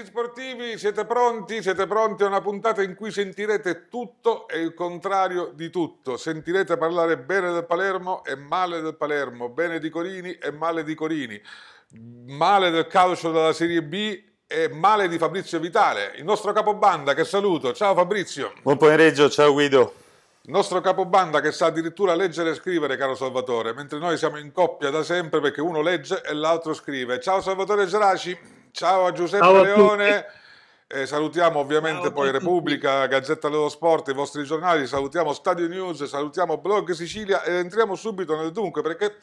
Amici sportivi, siete pronti? Siete pronti a una puntata in cui sentirete tutto e il contrario di tutto. Sentirete parlare bene del Palermo e male del Palermo, bene di Corini e male di Corini, male del calcio della Serie B e male di Fabrizio Vitale, il nostro capobanda che saluto. Ciao Fabrizio. Buon pomeriggio, ciao Guido. Il nostro capobanda che sa addirittura leggere e scrivere, caro Salvatore, mentre noi siamo in coppia da sempre perché uno legge e l'altro scrive. Ciao Salvatore Geraci. Ciao a Giuseppe Ciao a Leone. Eh, salutiamo ovviamente poi Repubblica, Gazzetta dello Sport, i vostri giornali, salutiamo Stadio News, salutiamo Blog Sicilia ed entriamo subito nel dunque perché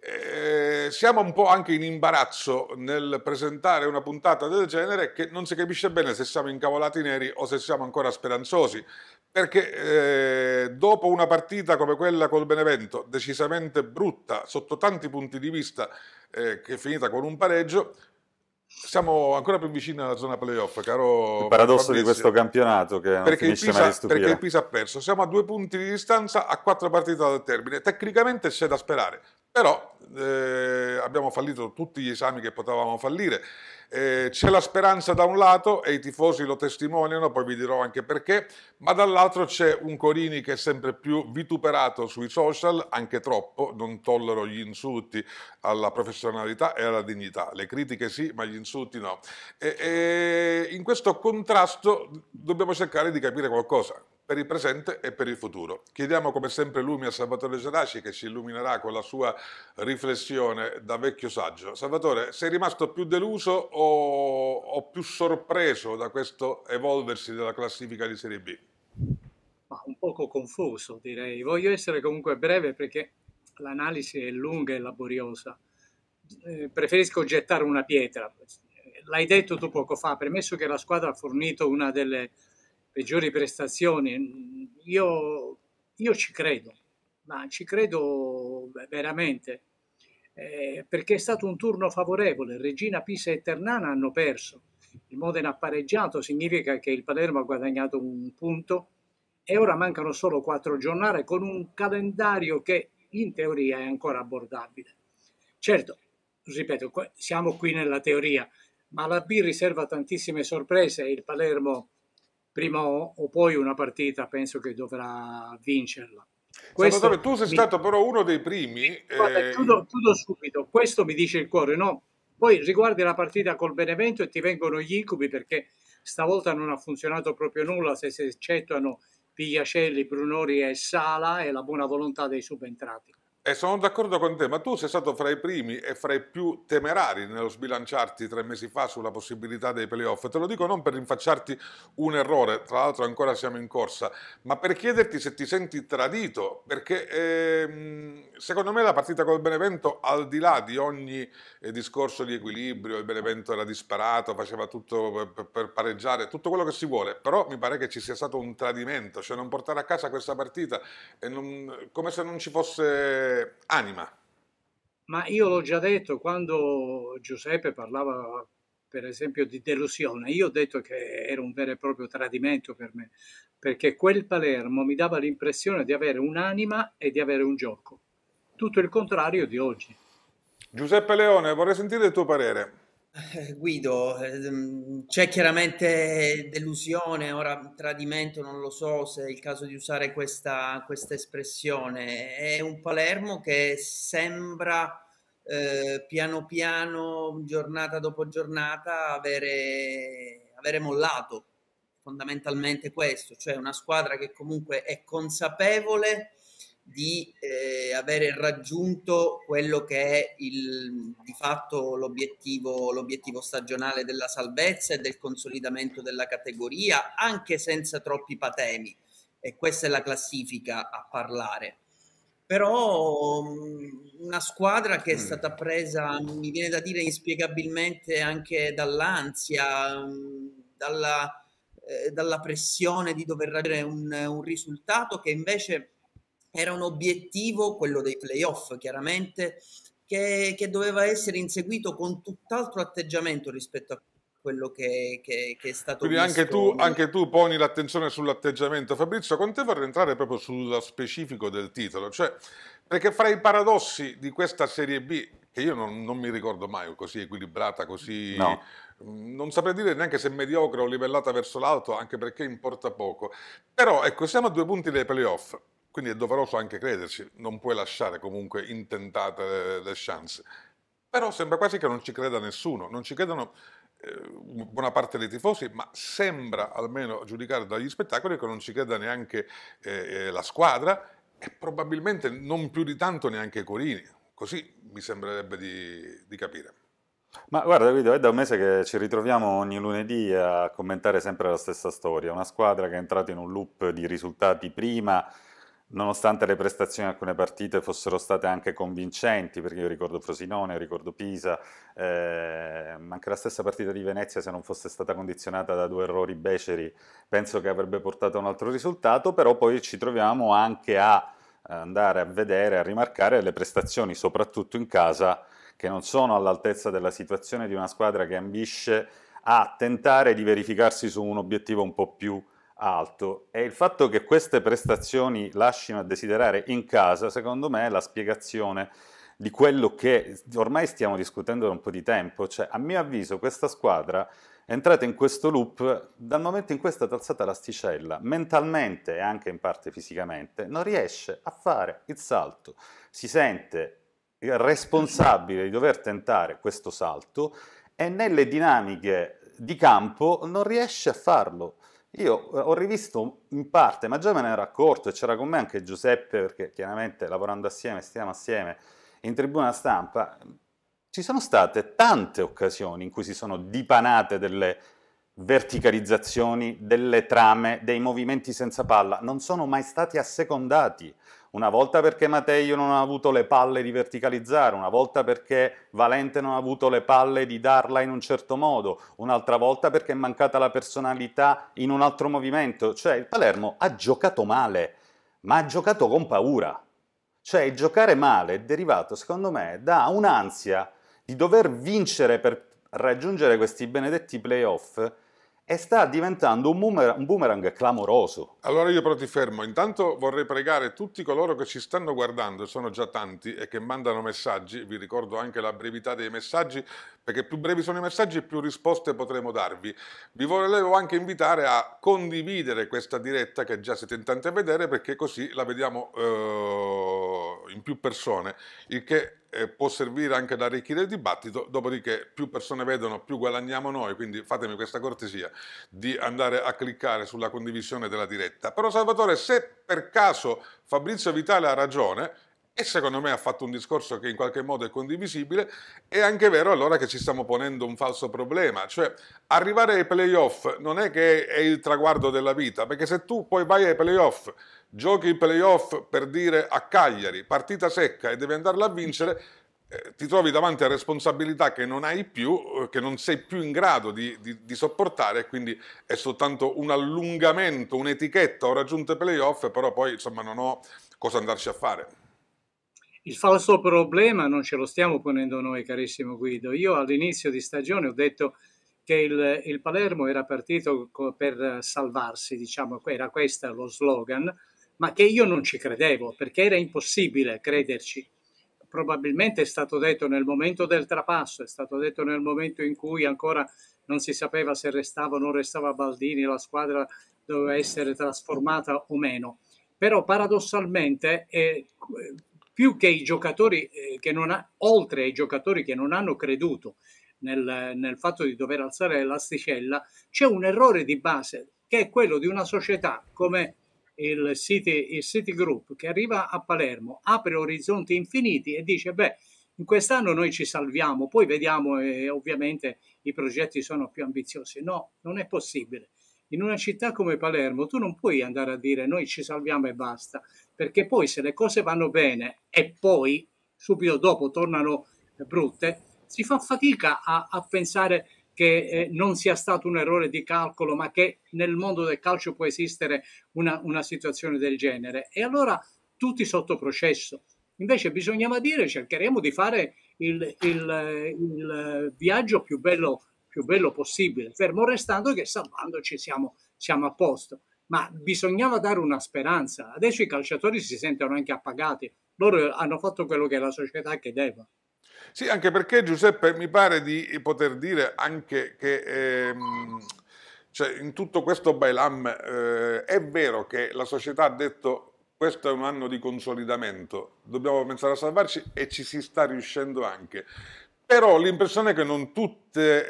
eh, siamo un po' anche in imbarazzo nel presentare una puntata del genere che non si capisce bene se siamo incavolati neri o se siamo ancora speranzosi perché eh, dopo una partita come quella col Benevento decisamente brutta sotto tanti punti di vista eh, che è finita con un pareggio siamo ancora più vicini alla zona playoff, caro. Il paradosso Fabrizio. di questo campionato che non perché finisce Pisa, mai di stupire. Perché il Pisa ha perso. Siamo a due punti di distanza a quattro partite dal termine. Tecnicamente c'è da sperare. Però eh, abbiamo fallito tutti gli esami che potevamo fallire. Eh, c'è la speranza da un lato e i tifosi lo testimoniano, poi vi dirò anche perché, ma dall'altro c'è un Corini che è sempre più vituperato sui social, anche troppo, non tollero gli insulti alla professionalità e alla dignità, le critiche sì, ma gli insulti no. E, e in questo contrasto dobbiamo cercare di capire qualcosa per il presente e per il futuro. Chiediamo come sempre lumi a Salvatore Geraci che ci illuminerà con la sua riflessione da vecchio saggio. Salvatore, sei rimasto più deluso o, o più sorpreso da questo evolversi della classifica di Serie B? un poco confuso direi. Voglio essere comunque breve perché l'analisi è lunga e laboriosa. Eh, preferisco gettare una pietra. L'hai detto tu poco fa, premesso che la squadra ha fornito una delle peggiori prestazioni. Io, io ci credo, ma ci credo veramente, eh, perché è stato un turno favorevole. Regina, Pisa e Ternana hanno perso. Il Modena ha pareggiato, significa che il Palermo ha guadagnato un punto e ora mancano solo quattro giornate con un calendario che in teoria è ancora abbordabile. Certo, ripeto, siamo qui nella teoria, ma la B riserva tantissime sorprese. e Il Palermo prima o poi una partita penso che dovrà vincerla. Questo tu sei mi... stato però uno dei primi. Guarda, eh... chiudo, chiudo, subito, questo mi dice il cuore, no? Poi riguardi la partita col Benevento e ti vengono gli incubi perché stavolta non ha funzionato proprio nulla se si eccettuano Pigliacelli, Brunori e Sala e la buona volontà dei subentrati. E sono d'accordo con te, ma tu sei stato fra i primi e fra i più temerari nello sbilanciarti tre mesi fa sulla possibilità dei playoff. Te lo dico non per rinfacciarti un errore, tra l'altro ancora siamo in corsa, ma per chiederti se ti senti tradito, perché ehm, secondo me la partita col Benevento, al di là di ogni eh, discorso di equilibrio, il Benevento era disparato, faceva tutto per, per pareggiare, tutto quello che si vuole, però mi pare che ci sia stato un tradimento, cioè non portare a casa questa partita, non, come se non ci fosse eh, anima. Ma io l'ho già detto quando Giuseppe parlava per esempio di delusione, io ho detto che era un vero e proprio tradimento per me, perché quel Palermo mi dava l'impressione di avere un'anima e di avere un gioco, tutto il contrario di oggi. Giuseppe Leone, vorrei sentire il tuo parere. Eh, Guido, ehm, c'è chiaramente delusione, ora tradimento, non lo so se è il caso di usare questa, questa espressione. È un Palermo che sembra eh, piano piano, giornata dopo giornata, avere, avere mollato fondamentalmente questo, cioè una squadra che comunque è consapevole di eh, avere raggiunto quello che è il, di fatto l'obiettivo, l'obiettivo stagionale della salvezza e del consolidamento della categoria, anche senza troppi patemi. E questa è la classifica a parlare. Però una squadra che è mm. stata presa, mi viene da dire, inspiegabilmente anche dall'ansia, dalla, eh, dalla pressione di dover raggiungere un, un risultato che invece era un obiettivo, quello dei playoff chiaramente, che, che doveva essere inseguito con tutt'altro atteggiamento rispetto a quello che, che, che, è stato Quindi anche tu, anche tu, poni l'attenzione sull'atteggiamento. Fabrizio, con te vorrei entrare proprio sullo specifico del titolo, cioè perché fra i paradossi di questa Serie B, che io non, non mi ricordo mai così equilibrata, così... No. Mm, non saprei dire neanche se mediocre o livellata verso l'alto, anche perché importa poco. Però ecco, siamo a due punti dei playoff. Quindi è doveroso anche crederci, non puoi lasciare comunque intentate le chance. Però sembra quasi che non ci creda nessuno, non ci credano eh, buona parte dei tifosi, ma sembra, almeno a giudicare dagli spettacoli, che non ci creda neanche eh, eh la squadra e probabilmente non più di tanto neanche i Corini. Così mi sembrerebbe di, di capire. Ma guarda Guido, è da un mese che ci ritroviamo ogni lunedì a commentare sempre la stessa storia, una squadra che è entrata in un loop di risultati prima Nonostante le prestazioni di alcune partite fossero state anche convincenti, perché io ricordo Frosinone, ricordo Pisa, eh, anche la stessa partita di Venezia, se non fosse stata condizionata da due errori beceri, penso che avrebbe portato a un altro risultato, però poi ci troviamo anche a eh, andare a vedere, a rimarcare le prestazioni, soprattutto in casa, che non sono all'altezza della situazione di una squadra che ambisce a tentare di verificarsi su un obiettivo un po' più alto e il fatto che queste prestazioni lasciano a desiderare in casa, secondo me, è la spiegazione di quello che ormai stiamo discutendo da un po' di tempo, cioè a mio avviso questa squadra è entrata in questo loop dal momento in cui è stata alzata l'asticella, mentalmente e anche in parte fisicamente, non riesce a fare il salto, si sente responsabile di dover tentare questo salto e nelle dinamiche di campo non riesce a farlo. Io eh, ho rivisto in parte, ma già me ne ero accorto e c'era con me anche Giuseppe, perché chiaramente lavorando assieme, stiamo assieme in tribuna stampa, ci sono state tante occasioni in cui si sono dipanate delle verticalizzazioni, delle trame, dei movimenti senza palla, non sono mai stati assecondati una volta perché Matteo non ha avuto le palle di verticalizzare, una volta perché Valente non ha avuto le palle di darla in un certo modo, un'altra volta perché è mancata la personalità in un altro movimento. Cioè il Palermo ha giocato male, ma ha giocato con paura. Cioè il giocare male è derivato, secondo me, da un'ansia di dover vincere per raggiungere questi benedetti playoff e sta diventando un boomerang, un boomerang, clamoroso. Allora io però ti fermo, intanto vorrei pregare tutti coloro che ci stanno guardando, sono già tanti e che mandano messaggi, vi ricordo anche la brevità dei messaggi, perché più brevi sono i messaggi più risposte potremo darvi. Vi volevo anche invitare a condividere questa diretta che già siete in tanti a vedere perché così la vediamo eh, in più persone, il che eh, può servire anche ad arricchire il dibattito, dopodiché più persone vedono, più guadagniamo noi, quindi fatemi questa cortesia di andare a cliccare sulla condivisione della diretta. Però Salvatore, se per caso Fabrizio Vitale ha ragione, e secondo me ha fatto un discorso che in qualche modo è condivisibile, è anche vero allora che ci stiamo ponendo un falso problema, cioè arrivare ai playoff non è che è il traguardo della vita, perché se tu poi vai ai playoff giochi i playoff per dire a Cagliari, partita secca e devi andarla a vincere, eh, ti trovi davanti a responsabilità che non hai più, eh, che non sei più in grado di, di, di sopportare e quindi è soltanto un allungamento, un'etichetta, ho raggiunto i playoff, però poi insomma non ho cosa andarci a fare. Il falso problema non ce lo stiamo ponendo noi, carissimo Guido. Io all'inizio di stagione ho detto che il, il Palermo era partito per salvarsi, diciamo, era questo lo slogan, ma che io non ci credevo perché era impossibile crederci. Probabilmente è stato detto nel momento del trapasso, è stato detto nel momento in cui ancora non si sapeva se restava o non restava Baldini, la squadra doveva essere trasformata o meno. Però paradossalmente eh, più che i giocatori eh, che non ha, oltre ai giocatori che non hanno creduto nel, nel fatto di dover alzare l'asticella, c'è un errore di base che è quello di una società come il City, il City Group che arriva a Palermo, apre orizzonti infiniti e dice beh, in quest'anno noi ci salviamo, poi vediamo e ovviamente i progetti sono più ambiziosi. No, non è possibile. In una città come Palermo tu non puoi andare a dire noi ci salviamo e basta, perché poi se le cose vanno bene e poi subito dopo tornano brutte, si fa fatica a, a pensare che eh, non sia stato un errore di calcolo, ma che nel mondo del calcio può esistere una, una situazione del genere. E allora tutti sotto processo. Invece bisognava dire cercheremo di fare il, il, il viaggio più bello, più bello, possibile, fermo restando che salvandoci siamo, siamo a posto. Ma bisognava dare una speranza. Adesso i calciatori si sentono anche appagati. Loro hanno fatto quello che la società chiedeva. Sì, anche perché Giuseppe mi pare di poter dire anche che... Ehm, cioè, in tutto questo bailam eh, è vero che la società ha detto questo è un anno di consolidamento, dobbiamo pensare a salvarci e ci si sta riuscendo anche. Però l'impressione è che non tutte,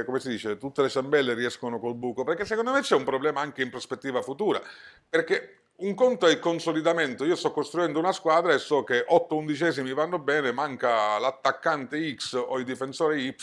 eh, come si dice, tutte le ciambelle riescono col buco, perché secondo me c'è un problema anche in prospettiva futura, perché un conto è il consolidamento, io sto costruendo una squadra e so che 8 undicesimi vanno bene, manca l'attaccante X o il difensore Y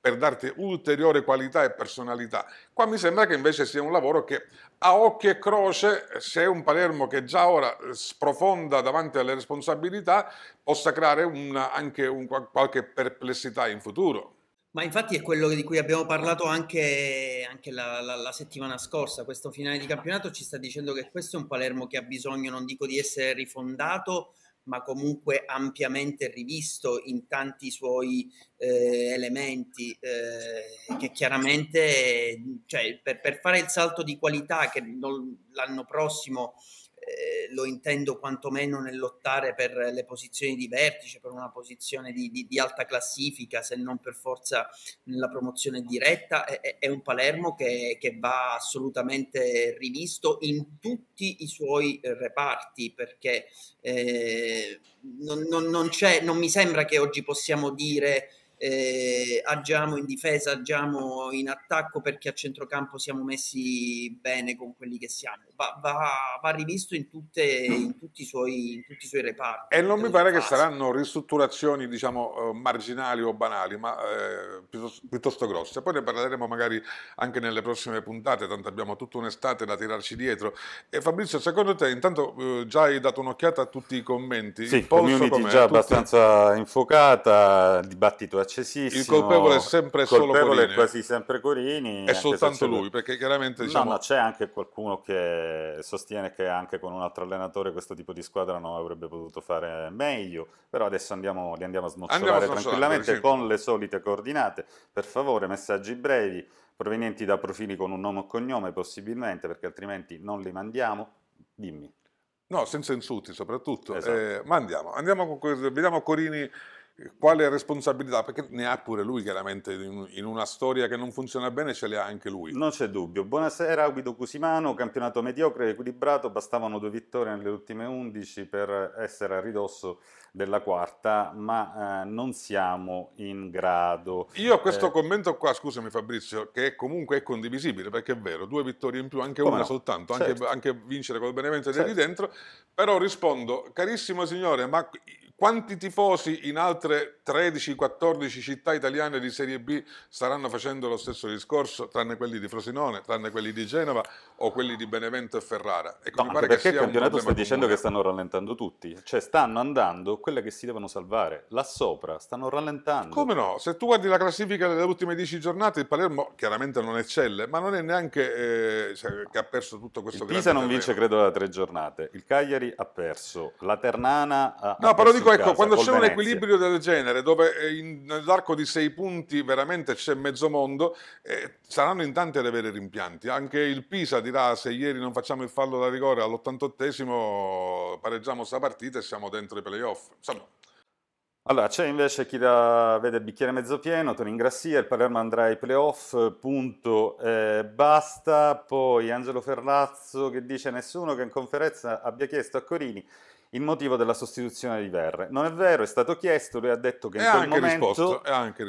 per darti ulteriore qualità e personalità. Qua mi sembra che invece sia un lavoro che a occhi e croce, se è un Palermo che già ora sprofonda davanti alle responsabilità, possa creare una, anche un, qualche perplessità in futuro. Ma infatti è quello di cui abbiamo parlato anche, anche la, la, la, settimana scorsa. Questo finale di campionato ci sta dicendo che questo è un Palermo che ha bisogno, non dico di essere rifondato, ma comunque ampiamente rivisto in tanti suoi eh, elementi, eh, che chiaramente cioè, per, per, fare il salto di qualità che non, l'anno prossimo eh, lo intendo quantomeno nel lottare per le posizioni di vertice, per una posizione di, di, di alta classifica, se non per forza nella promozione diretta, è, è un Palermo che, che, va assolutamente rivisto in tutti i suoi reparti, perché eh, non, non, non, non mi sembra che oggi possiamo dire eh, agiamo in difesa, agiamo in attacco perché a centrocampo siamo messi bene con quelli che siamo. Va, va, va rivisto in, tutte, in, tutti suoi, in, tutti i suoi reparti. E non mi pare che saranno ristrutturazioni diciamo, eh, marginali o banali, ma eh, piuttosto, piuttosto, grosse. Poi ne parleremo magari anche nelle prossime puntate, tanto abbiamo tutta un'estate da tirarci dietro. E Fabrizio, secondo te, intanto eh, già hai dato un'occhiata a tutti i commenti? Sì, community com'è? già tutti... abbastanza infuocata, dibattito è accesissimo. Il colpevole è sempre colpevole solo Corini. è quasi sempre Corini. È soltanto lui, lui, perché chiaramente... Diciamo... No, ma c'è anche qualcuno che sostiene che anche con un altro allenatore questo tipo di squadra non avrebbe potuto fare meglio, però adesso andiamo, li andiamo a snocciolare andiamo tranquillamente a con le solite coordinate. Per favore, messaggi brevi, provenienti da profili con un nome o cognome possibilmente, perché altrimenti non li mandiamo. Dimmi. No, senza insulti soprattutto. Esatto. Eh, ma andiamo, andiamo con, vediamo Corini quale responsabilità? Perché ne ha pure lui chiaramente in una storia che non funziona bene ce le ha anche lui. Non c'è dubbio. Buonasera Guido Cusimano, campionato mediocre equilibrato, bastavano due vittorie nelle ultime 11 per essere a ridosso della quarta, ma eh, non siamo in grado. Io a questo eh, commento qua, scusami Fabrizio, che comunque è condivisibile, perché è vero, due vittorie in più, anche una no? soltanto, certo. anche, anche, vincere col Benevento certo. di dentro, però rispondo, carissimo signore, ma quanti tifosi in altre 13-14 città italiane di Serie B staranno facendo lo stesso discorso, tranne quelli di Frosinone, tranne quelli di Genova o quelli di Benevento e Ferrara. Ecco, no, perché il campionato sta dicendo che stanno rallentando tutti, cioè stanno andando quelle che si devono salvare, là sopra stanno rallentando. Come no? Se tu guardi la classifica delle ultime 10 giornate, il Palermo chiaramente non eccelle, ma non è neanche eh, cioè, che ha perso tutto questo il Pisa non terreno. vince credo da tre giornate, il Cagliari ha perso, la Ternana ha No, ha però dico ecco, casa, quando c'è un equilibrio del genere finale dove eh, nell'arco di sei punti veramente c'è mezzo mondo e eh, saranno in tanti ad avere rimpianti. Anche il Pisa dirà se ieri non facciamo il fallo da rigore all'88esimo pareggiamo sta partita e siamo dentro i playoff. Insomma, allora, c'è invece chi da, vede il bicchiere mezzo pieno, Tony Grassia, il Palermo andrà ai playoff, punto, eh, basta. Poi Angelo Ferrazzo che dice nessuno che in conferenza abbia chiesto a Corini il motivo della sostituzione di Verre. Non è vero, è stato chiesto, lui ha detto che in quel, momento, risposto,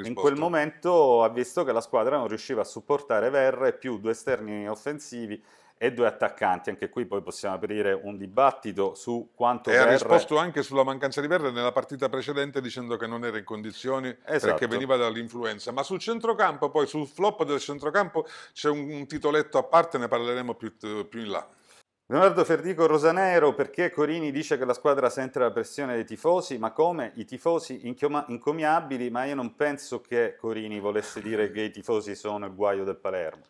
in quel, momento, ha visto che la squadra non riusciva a supportare Verre più due esterni offensivi e due attaccanti. Anche qui poi possiamo aprire un dibattito su quanto e Verre... ha risposto anche sulla mancanza di Verre nella partita precedente dicendo che non era in condizioni esatto. perché veniva dall'influenza. Ma sul centrocampo, poi sul flop del centrocampo c'è un, un titoletto a parte, ne parleremo più, più in là. Leonardo Ferdico Rosanero, perché Corini dice che la squadra sente la pressione dei tifosi? Ma come? I tifosi incomiabili, ma io non penso che Corini volesse dire che i tifosi sono il guaio del Palermo.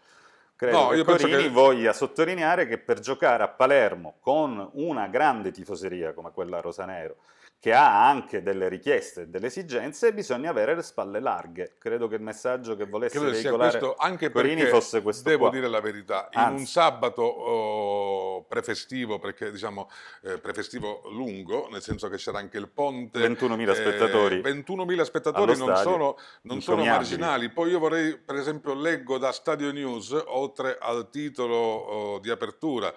Credo no, che Corini che... voglia sottolineare che per giocare a Palermo con una grande tifoseria come quella Rosanero, che ha anche delle richieste, e delle esigenze, bisogna avere le spalle larghe. Credo che il messaggio che volesse Credo veicolare questo, anche Corini fosse questo Devo qua. dire la verità, in Anzi. un sabato oh, prefestivo, perché diciamo eh, prefestivo lungo, nel senso che c'era anche il ponte... 21.000 eh, spettatori. 21.000 spettatori non sono, non sono marginali. Poi io vorrei, per esempio, leggo da Stadio News, oltre al titolo oh, di apertura,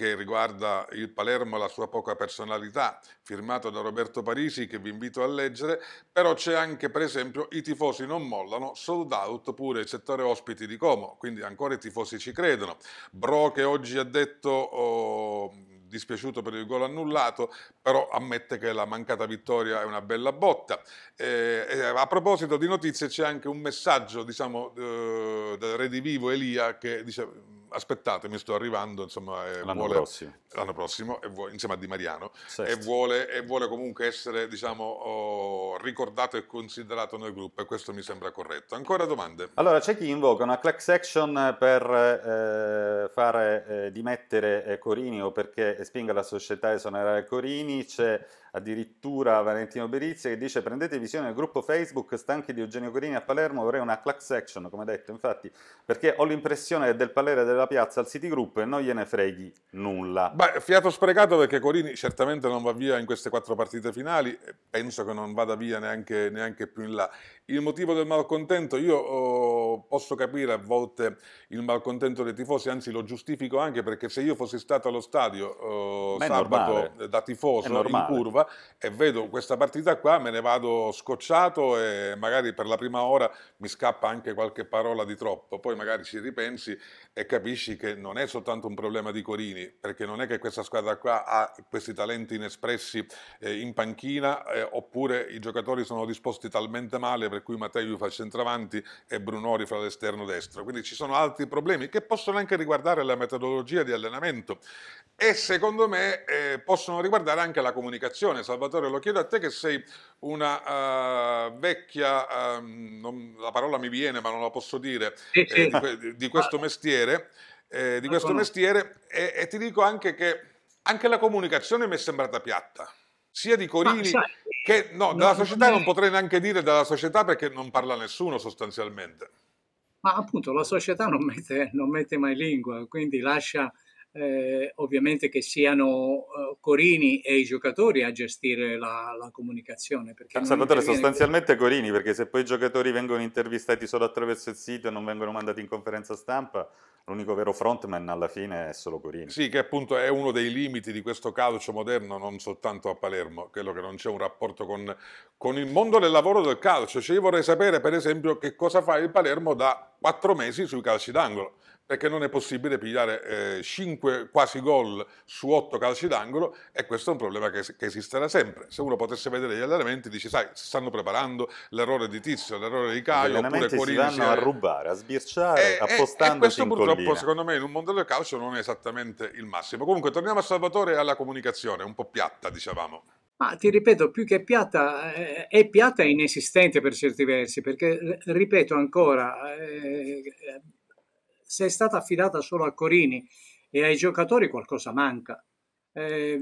che riguarda il Palermo e la sua poca personalità, firmato da Roberto Parisi che vi invito a leggere, però c'è anche per esempio I tifosi non mollano, sold out pure il settore ospiti di Como, quindi ancora i tifosi ci credono. Bro che oggi ha detto... Oh, dispiaciuto per il gol annullato, però ammette che la mancata vittoria è una bella botta. Eh, eh a proposito di notizie c'è anche un messaggio diciamo, eh, del Redivivo Elia che dice aspettate, mi sto arrivando, insomma, l'anno, vuole, prossimo. l'anno prossimo, vuole, insieme a Di Mariano, e, vuole, e vuole, comunque essere diciamo, oh, ricordato e considerato nel gruppo, e questo mi sembra corretto. Ancora domande? Allora, c'è chi invoca una class action per eh, fare eh, dimettere eh, Corini o perché spinga la società a esonerare Corini, c'è addirittura Valentino Berizia che dice prendete visione del gruppo Facebook stanchi di Eugenio Corini a Palermo vorrei una class action come detto infatti perché ho l'impressione che del Palere della piazza al Citigroup e non gliene freghi nulla beh fiato sprecato perché Corini certamente non va via in queste quattro partite finali penso che non vada via neanche, neanche più in là il motivo del malcontento, io oh, posso capire a volte il malcontento dei tifosi, anzi lo giustifico anche perché se io fossi stato allo stadio oh, sabato normale. da tifoso in curva e vedo questa partita qua me ne vado scocciato e magari per la prima ora mi scappa anche qualche parola di troppo, poi magari ci ripensi e capisci che non è soltanto un problema di Corini, perché non è che questa squadra qua ha questi talenti inespressi eh, in panchina eh, oppure i giocatori sono disposti talmente male cui Matteo fa il centravanti e Brunori fa l'esterno destro. Quindi ci sono altri problemi che possono anche riguardare la metodologia di allenamento e secondo me eh, possono riguardare anche la comunicazione. Salvatore, lo chiedo a te che sei una uh, vecchia, uh, non, la parola mi viene ma non la posso dire, sì, eh, sì. Eh, di, di, questo ah. mestiere, eh, di questo mestiere e, e ti dico anche che anche la comunicazione mi è sembrata piatta sia di Corini sai, che no, dalla società non potrei neanche dire dalla società perché non parla nessuno sostanzialmente. Ma appunto la società non mette, non mette mai lingua, quindi lascia eh, ovviamente che siano eh, Corini e i giocatori a gestire la, la comunicazione. Salvatore, sostanzialmente più. Corini, perché se poi i giocatori vengono intervistati solo attraverso il sito e non vengono mandati in conferenza stampa, l'unico vero frontman alla fine è solo Corini. Sì, che appunto è uno dei limiti di questo calcio moderno, non soltanto a Palermo, quello che non c'è un rapporto con, con il mondo del lavoro del calcio. Cioè io vorrei sapere, per esempio, che cosa fa il Palermo da quattro mesi sui calci d'angolo perché non è possibile pigliare eh, 5 quasi gol su 8 calci d'angolo e questo è un problema che, che esisterà sempre. Se uno potesse vedere gli allenamenti dici sai, si stanno preparando l'errore di Tizio, l'errore di Caio, oppure Corini si vanno a rubare, a sbirciare, eh, eh, e, appostandosi e questo purtroppo collina. secondo me in un mondo del calcio non è esattamente il massimo. Comunque torniamo a Salvatore e alla comunicazione, un po' piatta dicevamo. Ma ti ripeto, più che piatta, eh, è piatta e inesistente per certi versi, perché ripeto ancora, eh, se è stata affidata solo a Corini e ai giocatori qualcosa manca. Eh,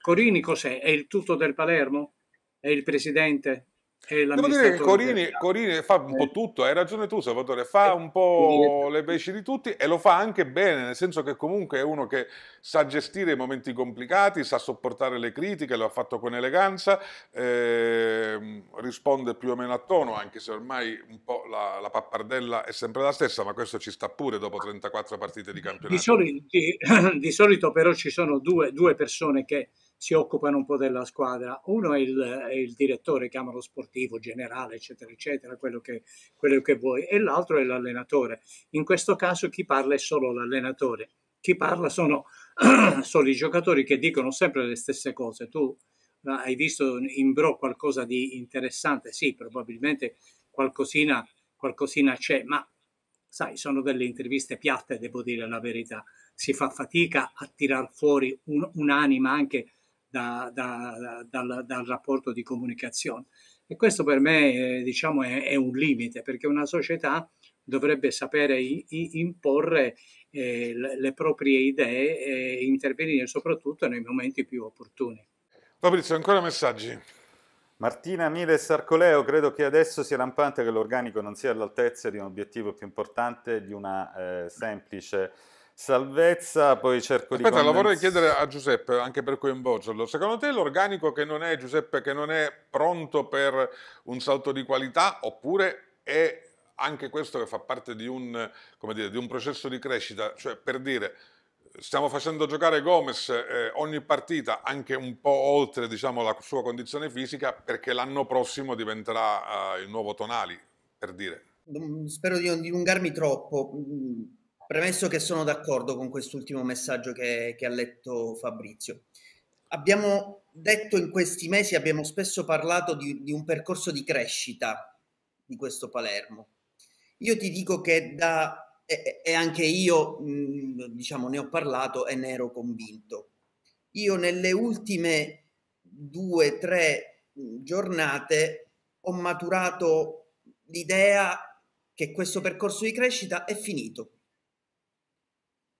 Corini cos'è? È il tutto del Palermo? È il presidente? Devo dire che Corini, Corini fa un po' eh. tutto, hai ragione tu Salvatore, fa eh, un po' le pesci di tutti e lo fa anche bene, nel senso che comunque è uno che sa gestire i momenti complicati, sa sopportare le critiche, lo ha fatto con eleganza, eh, risponde più o meno a tono, anche se ormai un po' la, la, pappardella è sempre la stessa, ma questo ci sta pure dopo 34 partite di campionato. Di solito, di, di solito però ci sono due, due persone che si occupano un po' della squadra. Uno è il, è il direttore, chiamalo sportivo, generale, eccetera, eccetera, quello che, quello che vuoi, e l'altro è l'allenatore. In questo caso chi parla è solo l'allenatore. Chi parla sono, sono i giocatori che dicono sempre le stesse cose. Tu eh, hai visto in Bro qualcosa di interessante? Sì, probabilmente qualcosina, qualcosina c'è, ma sai, sono delle interviste piatte, devo dire la verità. Si fa fatica a tirar fuori un, un'anima anche da, da, dal, dal, rapporto di comunicazione. E questo per me eh, diciamo è, è, un limite, perché una società dovrebbe sapere i, i, imporre eh, le, le, proprie idee e intervenire soprattutto nei momenti più opportuni. Fabrizio, ancora messaggi. Martina Miles Sarcoleo, credo che adesso sia lampante che l'organico non sia all'altezza di un obiettivo più importante, di una eh, semplice salvezza, poi cerco Aspetta, di... Aspetta, lo vorrei chiedere a Giuseppe, anche per coinvolgerlo. Secondo te l'organico che non è, Giuseppe, che non è pronto per un salto di qualità, oppure è anche questo che fa parte di un, dire, di un processo di crescita? Cioè, per dire, stiamo facendo giocare Gomez eh, ogni partita anche un po' oltre diciamo, la sua condizione fisica perché l'anno prossimo diventerà eh, il nuovo Tonali, per dire. Mm, spero di non dilungarmi troppo. Mm, Premesso che sono d'accordo con quest'ultimo messaggio che, che ha letto Fabrizio. Abbiamo detto in questi mesi, abbiamo spesso parlato di, di un percorso di crescita di questo Palermo. Io ti dico che da, e, e anche io mh, diciamo, ne ho parlato e ne ero convinto. Io nelle ultime due, tre giornate ho maturato l'idea che questo percorso di crescita è finito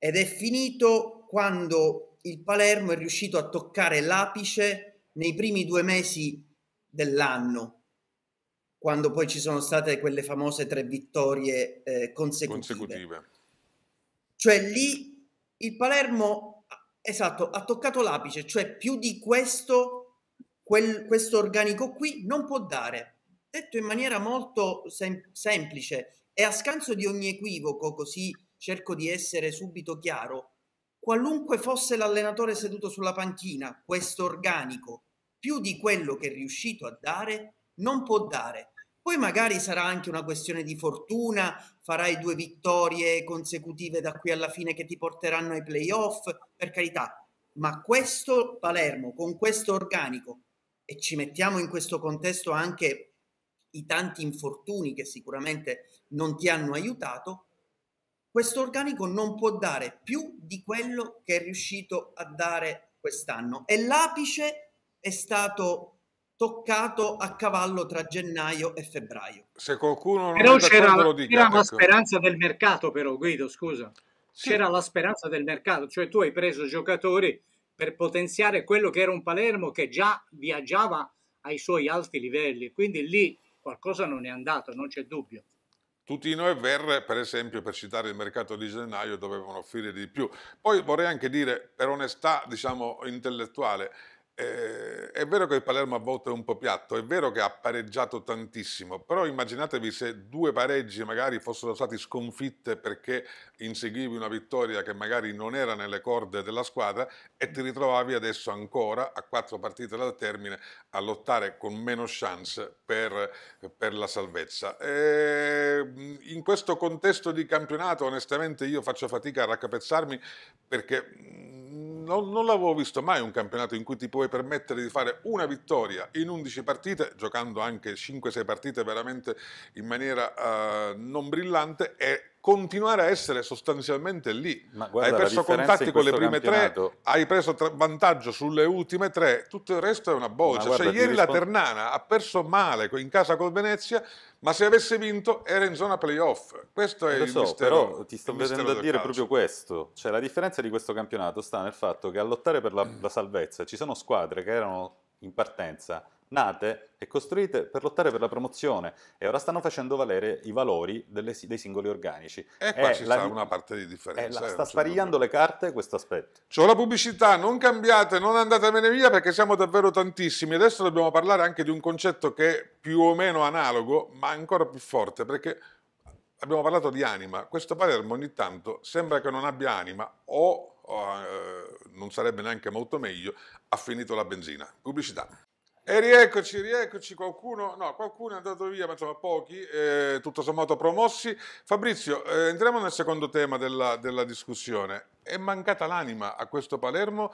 ed è finito quando il Palermo è riuscito a toccare l'apice nei primi due mesi dell'anno, quando poi ci sono state quelle famose tre vittorie eh, consecutive. consecutive. Cioè lì il Palermo, esatto, ha toccato l'apice, cioè più di questo, quel, questo organico qui non può dare. Detto in maniera molto sem- semplice e a scanso di ogni equivoco così cerco di essere subito chiaro, qualunque fosse l'allenatore seduto sulla panchina, questo organico, più di quello che è riuscito a dare, non può dare. Poi magari sarà anche una questione di fortuna, farai due vittorie consecutive da qui alla fine che ti porteranno ai playoff, per carità, ma questo Palermo con questo organico e ci mettiamo in questo contesto anche i tanti infortuni che sicuramente non ti hanno aiutato, questo organico non può dare più di quello che è riuscito a dare quest'anno e l'apice è stato toccato a cavallo tra gennaio e febbraio. Se qualcuno non però c'era, lo dica, c'era ecco. la speranza del mercato però Guido, scusa. Sì. C'era la speranza del mercato, cioè tu hai preso giocatori per potenziare quello che era un Palermo che già viaggiava ai suoi alti livelli, quindi lì qualcosa non è andato, non c'è dubbio. Tutino e Verre, per esempio, per citare il mercato di gennaio, dovevano offrire di più. Poi vorrei anche dire, per onestà diciamo, intellettuale, eh, è vero che il Palermo a volte è un po' piatto, è vero che ha pareggiato tantissimo, però immaginatevi se due pareggi magari fossero stati sconfitte perché inseguivi una vittoria che magari non era nelle corde della squadra e ti ritrovavi adesso ancora a quattro partite dal termine a lottare con meno chance per, per la salvezza. E eh, in questo contesto di campionato onestamente io faccio fatica a raccapezzarmi perché non, non l'avevo visto mai un campionato in cui ti puoi permettere di fare una vittoria in 11 partite, giocando anche 5-6 partite veramente in maniera eh, non brillante e continuare a essere sostanzialmente lì. Guarda, hai perso contatti con le prime campionato... tre, hai preso tra- vantaggio sulle ultime tre, tutto il resto è una boccia. Cioè, guarda, cioè, ieri rispondo... la Ternana ha perso male in casa col Venezia, ma se avesse vinto era in zona playoff. Questo è eh, Lo il so, mistero. Però ti sto vedendo a dire calcio. proprio questo. Cioè, la differenza di questo campionato sta nel fatto che a lottare per la, la salvezza ci sono squadre che erano in partenza nate e costruite per lottare per la promozione e ora stanno facendo valere i valori delle, dei singoli organici. E qua è ci la, sta una parte di differenza. La, eh, sta sparigliando le carte questo aspetto. C'ho la pubblicità, non cambiate, non andatevene via perché siamo davvero tantissimi. Adesso dobbiamo parlare anche di un concetto che è più o meno analogo, ma ancora più forte, perché abbiamo parlato di anima. Questo Palermo ogni tanto sembra che non abbia anima o, o eh, non sarebbe neanche molto meglio, ha finito la benzina. Pubblicità. E rieccoci, rieccoci, qualcuno, no, qualcuno è andato via, ma insomma pochi, eh, tutto sommato promossi. Fabrizio, eh, entriamo nel secondo tema della, della discussione. È mancata l'anima a questo Palermo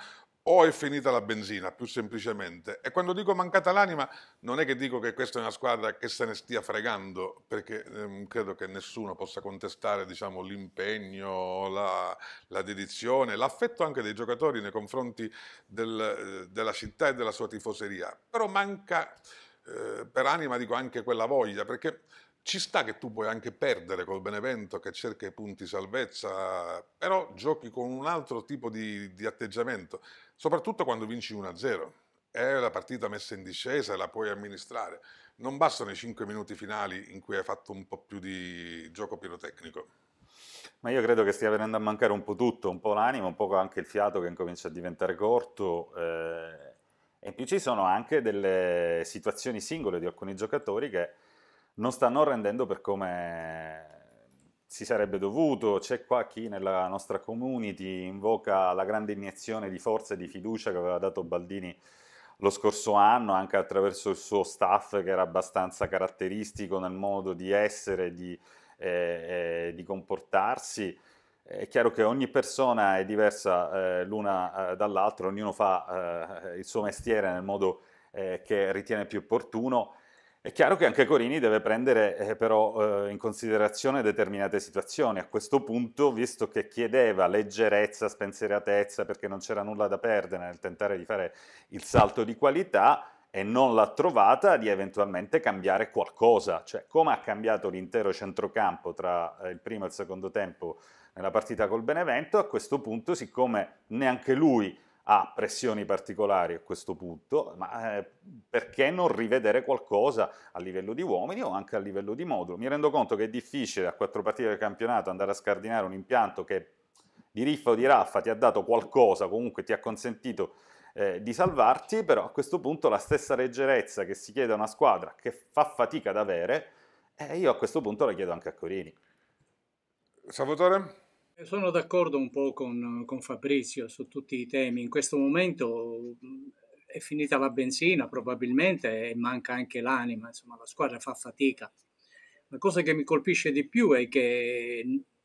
o è finita la benzina, più semplicemente. E quando dico mancata l'anima, non è che dico che questa è una squadra che se ne stia fregando, perché ehm, credo che nessuno possa contestare diciamo, l'impegno, la, la, dedizione, l'affetto anche dei giocatori nei confronti del, eh, della città e della sua tifoseria. Però manca eh, per anima, dico, anche quella voglia, perché ci sta che tu puoi anche perdere col Benevento che cerca i punti salvezza, però giochi con un altro tipo di, di atteggiamento, soprattutto quando vinci 1-0. È la partita messa in discesa e la puoi amministrare. Non bastano i 5 minuti finali in cui hai fatto un po' più di gioco pirotecnico. Ma io credo che stia venendo a mancare un po' tutto, un po' l'anima, un po' anche il fiato che incomincia a diventare corto. Eh, e in più ci sono anche delle situazioni singole di alcuni giocatori che non stanno rendendo per come si sarebbe dovuto. C'è qua chi nella nostra community invoca la grande iniezione di forza e di fiducia che aveva dato Baldini lo scorso anno, anche attraverso il suo staff che era abbastanza caratteristico nel modo di essere, di, eh, eh, di comportarsi. È chiaro che ogni persona è diversa eh, l'una eh, dall'altra, ognuno fa eh, il suo mestiere nel modo eh, che ritiene più opportuno è chiaro che anche Corini deve prendere eh, però eh, in considerazione determinate situazioni. A questo punto, visto che chiedeva leggerezza, spensieratezza, perché non c'era nulla da perdere nel tentare di fare il salto di qualità e non l'ha trovata, di eventualmente cambiare qualcosa. Cioè, come ha cambiato l'intero centrocampo tra eh, il primo e il secondo tempo nella partita col Benevento, a questo punto, siccome neanche lui ha pressioni particolari a questo punto, ma eh, perché non rivedere qualcosa a livello di uomini o anche a livello di modulo? Mi rendo conto che è difficile a quattro partite del campionato andare a scardinare un impianto che di riffa o di raffa ti ha dato qualcosa, comunque ti ha consentito eh, di salvarti, però a questo punto la stessa leggerezza che si chiede a una squadra che fa fatica ad avere, eh, io a questo punto la chiedo anche a Corini. Salvatore? Sono d'accordo un po' con, con Fabrizio su tutti i temi. In questo momento è finita la benzina probabilmente e manca anche l'anima, insomma la squadra fa fatica. La cosa che mi colpisce di più è che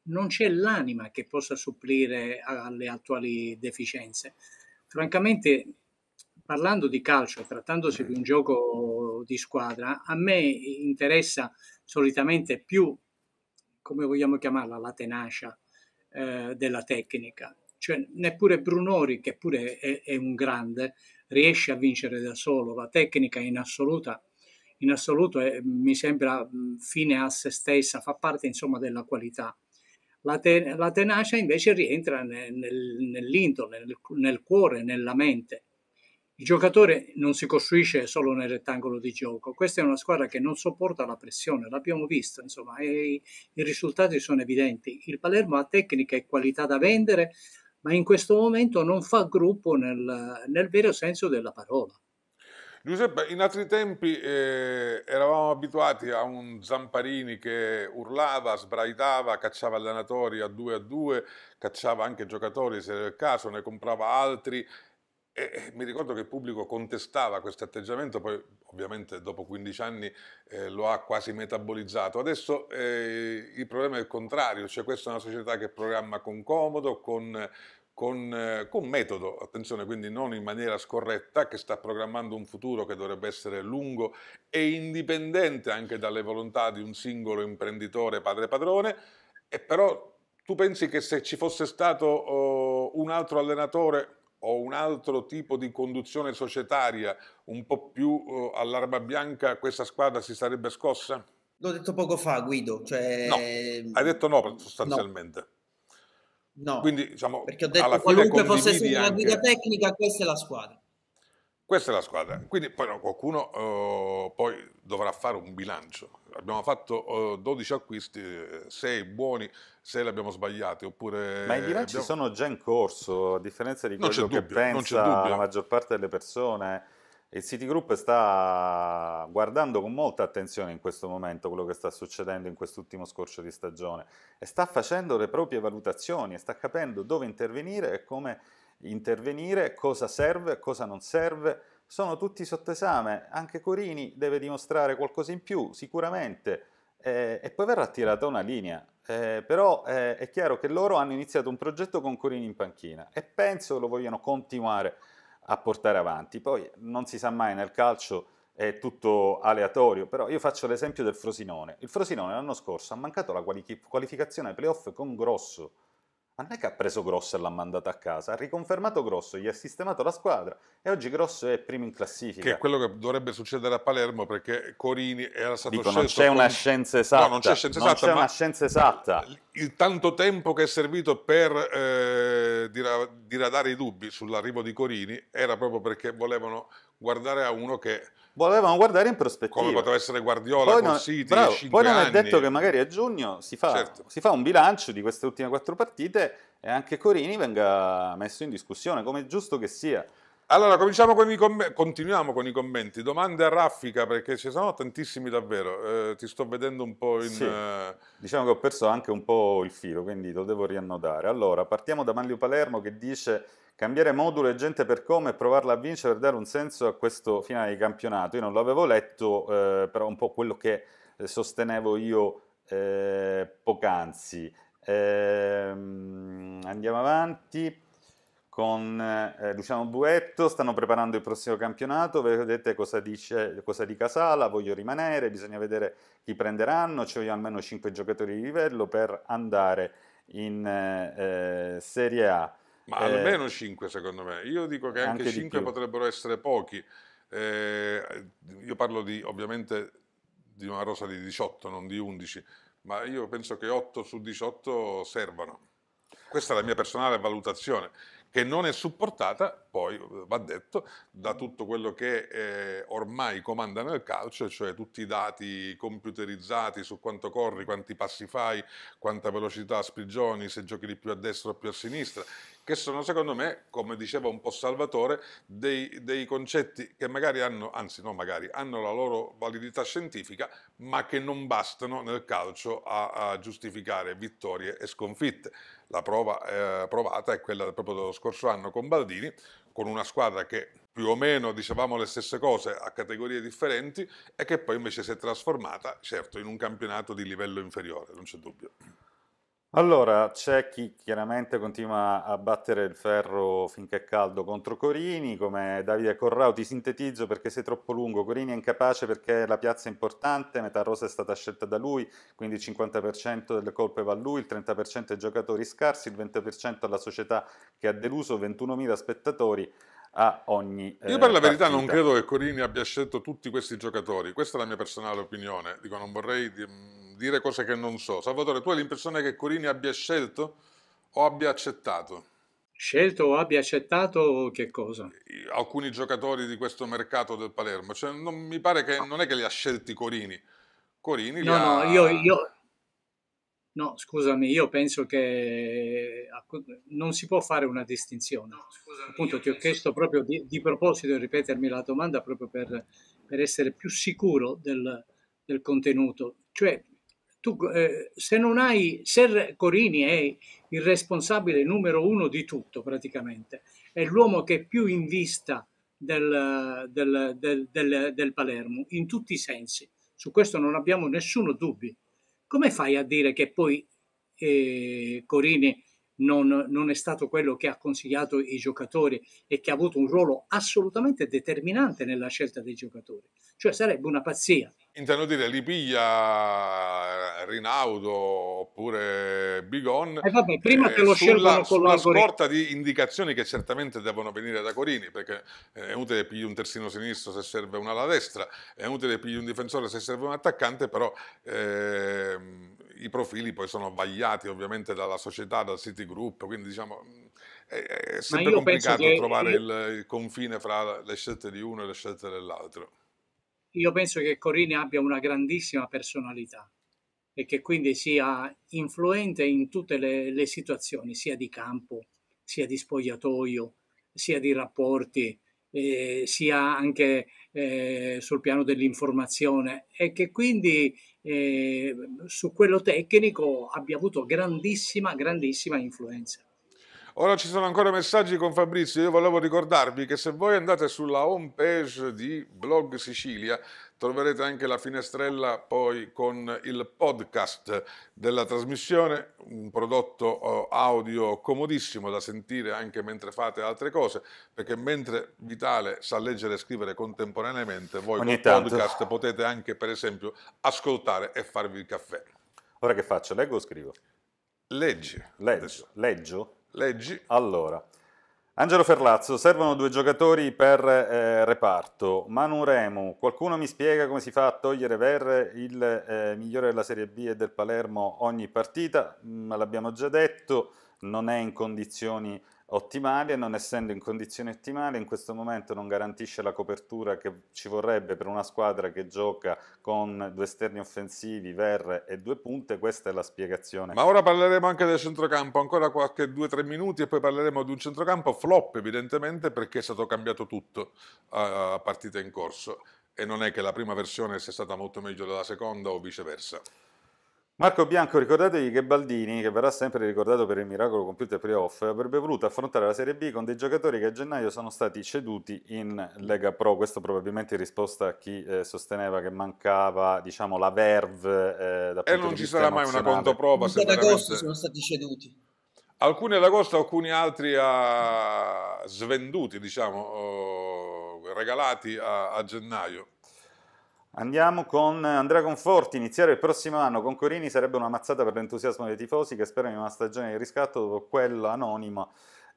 non c'è l'anima che possa supplire alle attuali deficienze. Francamente, parlando di calcio, trattandosi di un gioco di squadra, a me interessa solitamente più, come vogliamo chiamarla, la tenacia, eh, della tecnica. Cioè, neppure Brunori, che pure è, è, un grande, riesce a vincere da solo. La tecnica in, assoluta, in assoluto è, mi sembra mm, fine a se stessa, fa parte insomma della qualità. La, te, la tenacia invece rientra nel, nell'indole, nel, nel cuore, nella mente il giocatore non si costruisce solo nel rettangolo di gioco, questa è una squadra che non sopporta la pressione, l'abbiamo visto, insomma, i risultati sono evidenti. Il Palermo ha tecnica e qualità da vendere, ma in questo momento non fa gruppo nel, nel vero senso della parola. Giuseppe, in altri tempi eh, eravamo abituati a un Zamparini che urlava, sbraitava, cacciava allenatori a due a due, cacciava anche giocatori se era il caso, ne comprava altri e mi ricordo che il pubblico contestava questo atteggiamento, poi ovviamente dopo 15 anni eh, lo ha quasi metabolizzato. Adesso eh, il problema è il contrario, cioè questa è una società che programma con comodo, con, con, eh, con, metodo, attenzione, quindi non in maniera scorretta, che sta programmando un futuro che dovrebbe essere lungo e indipendente anche dalle volontà di un singolo imprenditore padre-padrone, e però tu pensi che se ci fosse stato oh, un altro allenatore o un altro tipo di conduzione societaria un po' più eh, all'arma bianca, questa squadra si sarebbe scossa? L'ho detto poco fa, Guido. Cioè... No, ehm, hai detto no sostanzialmente. No. No, Quindi, diciamo, perché ho detto alla fine qualunque fosse anche... una guida tecnica, questa è la squadra. Questa è la squadra. Quindi poi no, qualcuno eh, poi dovrà fare un bilancio abbiamo fatto 12 acquisti, 6 buoni, 6 li abbiamo sbagliati. Oppure Ma i bilanci abbiamo... sono già in corso, a differenza di quello che dubbio, pensa la maggior parte delle persone. Il Citigroup sta guardando con molta attenzione in questo momento quello che sta succedendo in quest'ultimo scorcio di stagione e sta facendo le proprie valutazioni e sta capendo dove intervenire e come intervenire, cosa serve, cosa non serve, sono tutti sotto esame, anche Corini deve dimostrare qualcosa in più, sicuramente, eh, e poi verrà tirata una linea. Eh, però eh, è chiaro che loro hanno iniziato un progetto con Corini in panchina e penso lo vogliono continuare a portare avanti. Poi non si sa mai nel calcio è tutto aleatorio, però io faccio l'esempio del Frosinone. Il Frosinone l'anno scorso ha mancato la qualificazione ai playoff con Grosso ma non è che ha preso Grosso e l'ha mandato a casa, ha riconfermato Grosso, gli ha sistemato la squadra e oggi Grosso è primo in classifica. Che è quello che dovrebbe succedere a Palermo perché Corini era stato Dico, scelto... non c'è una scienza esatta. No, non c'è scienza non esatta. C'è una scienza esatta il tanto tempo che è servito per eh, diradare i dubbi sull'arrivo di Corini era proprio perché volevano guardare a uno che volevano guardare in prospettiva come poteva essere Guardiola poi non, City, bravo, poi non è detto che magari a giugno si fa, certo. si fa, un bilancio di queste ultime quattro partite e anche Corini venga messo in discussione come è giusto che sia allora, cominciamo con i commenti, continuiamo con i commenti. Domande a raffica, perché ci sono tantissimi davvero. Eh, ti sto vedendo un po' in... Sì. Eh, diciamo che ho perso anche un po' il filo, quindi lo devo riannodare. Allora, partiamo da Manlio Palermo che dice cambiare modulo e gente per come e provarla a vincere per dare un senso a questo finale di campionato. Io non l'avevo letto, eh, però un po' quello che eh, sostenevo io eh, poc'anzi. Ehm, andiamo avanti con eh, Luciano eh, Buetto, stanno preparando il prossimo campionato, vedete cosa, dice, cosa dica Sala, voglio rimanere, bisogna vedere chi prenderanno, ci vogliono almeno 5 giocatori di livello per andare in eh, eh Serie A. Ma eh, almeno 5 secondo me, io dico che anche, anche 5 potrebbero essere pochi, eh, io parlo di, ovviamente di una rosa di 18, non di 11, ma io penso che 8 su 18 servano. Questa è la mia personale valutazione che non è supportata, poi eh, va detto, da tutto quello che eh, ormai comanda nel calcio, cioè tutti i dati computerizzati su quanto corri, quanti passi fai, quanta velocità sprigioni, se giochi di più a destra o più a sinistra, che sono secondo me, come diceva un po' Salvatore, dei, dei concetti che magari hanno, anzi no magari, hanno la loro validità scientifica, ma che non bastano nel calcio a, a giustificare vittorie e sconfitte la prova eh, provata è quella proprio dello scorso anno con Baldini, con una squadra che più o meno dicevamo le stesse cose a categorie differenti e che poi invece si è trasformata, certo, in un campionato di livello inferiore, non c'è dubbio. Allora, c'è chi chiaramente continua a battere il ferro finché è caldo contro Corini, come Davide Corrao, ti sintetizzo perché sei troppo lungo, Corini è incapace perché la piazza è importante, metà rosa è stata scelta da lui, quindi il 50% delle colpe va a lui, il 30% ai giocatori scarsi, il 20% alla società che ha deluso, 21.000 spettatori, a ogni eh, Io per la verità partita. non credo che Corini abbia scelto tutti questi giocatori, questa è la mia personale opinione, dico non vorrei mm, dire cose che non so. Salvatore, tu hai l'impressione che Corini abbia scelto o abbia accettato? Scelto o abbia accettato che cosa? Alcuni giocatori di questo mercato del Palermo, cioè, non, mi pare che non è che li ha scelti Corini. Corini no, ha... No, io, io No, scusami, io penso che eh, non si può fare una distinzione. Scusami, Appunto, ti ho chiesto proprio di, di, proposito di ripetermi la domanda proprio per, per essere più sicuro del, del contenuto. Cioè, tu, eh, se non hai, se Corini è il responsabile numero uno di tutto praticamente, è l'uomo che è più in vista del, del, del Palermo in tutti i sensi. Su questo non abbiamo nessuno dubbio come fai a dire che poi eh, Corini non, non, è stato quello che ha consigliato i giocatori e che ha avuto un ruolo assolutamente determinante nella scelta dei giocatori. Cioè sarebbe una pazzia. Intendo dire, li piglia Rinaudo oppure Bigon. E eh vabbè, prima eh, che lo sulla, con la scorta di indicazioni che certamente devono venire da Corini, perché è utile pigli un terzino sinistro se serve una alla destra, è utile pigli un difensore se serve un attaccante, però... Eh, i profili poi sono vagliati ovviamente dalla società, dal Citigroup, quindi diciamo mm, è, è sempre complicato che... trovare il, il confine fra le scelte di uno e le scelte dell'altro. Io penso che Corini abbia una grandissima personalità e che quindi sia influente in tutte le, le situazioni, sia di campo, sia di spogliatoio, sia di rapporti, eh, sia anche eh, sul piano dell'informazione e che quindi eh, su quello tecnico abbia avuto grandissima, grandissima influenza. Ora ci sono ancora messaggi con Fabrizio, io volevo ricordarvi che se voi andate sulla home page di Blog Sicilia troverete anche la finestrella poi con il podcast della trasmissione, un prodotto eh, audio comodissimo da sentire anche mentre fate altre cose, perché mentre Vitale sa leggere e scrivere contemporaneamente, voi Ogni con il podcast potete anche per esempio ascoltare e farvi il caffè. Ora che faccio? Leggo o scrivo? Leggi. Leggio. Leggi? Leggi. Allora. Angelo Ferlazzo, servono due giocatori per eh, reparto. Manu Remu, qualcuno mi spiega come si fa a togliere Ver, il eh, migliore della Serie B e del Palermo ogni partita? Mm, ma l'abbiamo già detto, non è in condizioni ottimali e non essendo in condizioni ottimali in questo momento non garantisce la copertura che ci vorrebbe per una squadra che gioca con due esterni offensivi, Verre e due punte, questa è la spiegazione. Ma ora parleremo anche del centrocampo, ancora qualche 2-3 minuti e poi parleremo di un centrocampo flop evidentemente perché è stato cambiato tutto a partita in corso e non è che la prima versione sia stata molto meglio della seconda o viceversa. Marco Bianco, ricordatevi che Baldini, che verrà sempre ricordato per il miracolo compiuto ai playoff, avrebbe voluto affrontare la Serie B con dei giocatori che a gennaio sono stati ceduti in Lega Pro. Questo probabilmente in risposta a chi eh, sosteneva che mancava diciamo, la verve. Eh, da e non ci sarà mai una controprova. Se veramente... agosto sono stati ceduti. Alcuni ad agosto, alcuni altri a... Eh, svenduti, diciamo, oh, regalati a, a gennaio. Andiamo con Andrea Conforti, iniziare il prossimo anno con Corini sarebbe una mazzata per l'entusiasmo dei tifosi che sperano in una stagione di riscatto dopo quella anonima